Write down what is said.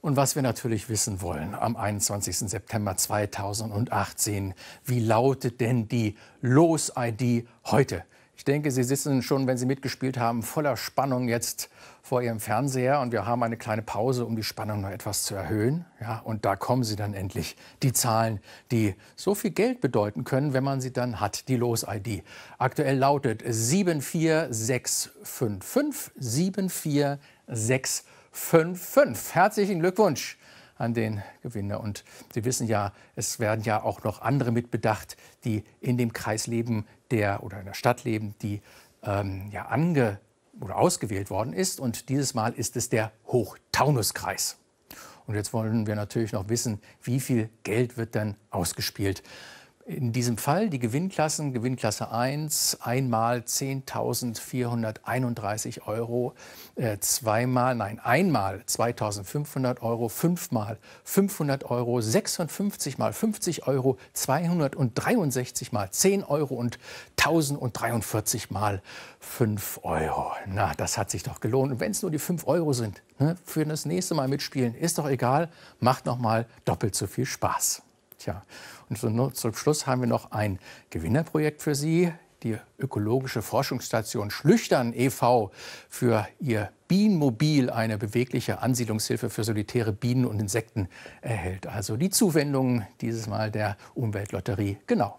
Und was wir natürlich wissen wollen am 21. September 2018, wie lautet denn die Los-ID heute? Ich denke, Sie sitzen schon, wenn Sie mitgespielt haben, voller Spannung jetzt vor Ihrem Fernseher. Und wir haben eine kleine Pause, um die Spannung noch etwas zu erhöhen. Ja, und da kommen Sie dann endlich. Die Zahlen, die so viel Geld bedeuten können, wenn man sie dann hat. Die Los-ID. Aktuell lautet 74655. 74655. Herzlichen Glückwunsch an den Gewinner. Und Sie wissen ja, es werden ja auch noch andere mitbedacht, die in dem Kreis leben, der oder in der Stadt leben, die ähm, ja ange oder ausgewählt worden ist. Und dieses Mal ist es der Hochtaunuskreis. Und jetzt wollen wir natürlich noch wissen, wie viel Geld wird denn ausgespielt. In diesem Fall die Gewinnklassen, Gewinnklasse 1, einmal 10.431 Euro, äh, zweimal, nein, einmal 2.500 Euro, fünfmal 500 Euro, 56 mal 50 Euro, 263 mal 10 Euro und 1043 mal 5 Euro. Na, das hat sich doch gelohnt. Und wenn es nur die 5 Euro sind, ne, für das nächste Mal mitspielen, ist doch egal, macht nochmal doppelt so viel Spaß. Tja, und zum Schluss haben wir noch ein Gewinnerprojekt für Sie die Ökologische Forschungsstation Schlüchtern e.V. für ihr Bienenmobil, eine bewegliche Ansiedlungshilfe für solitäre Bienen und Insekten, erhält. Also die Zuwendungen dieses Mal der Umweltlotterie. Genau.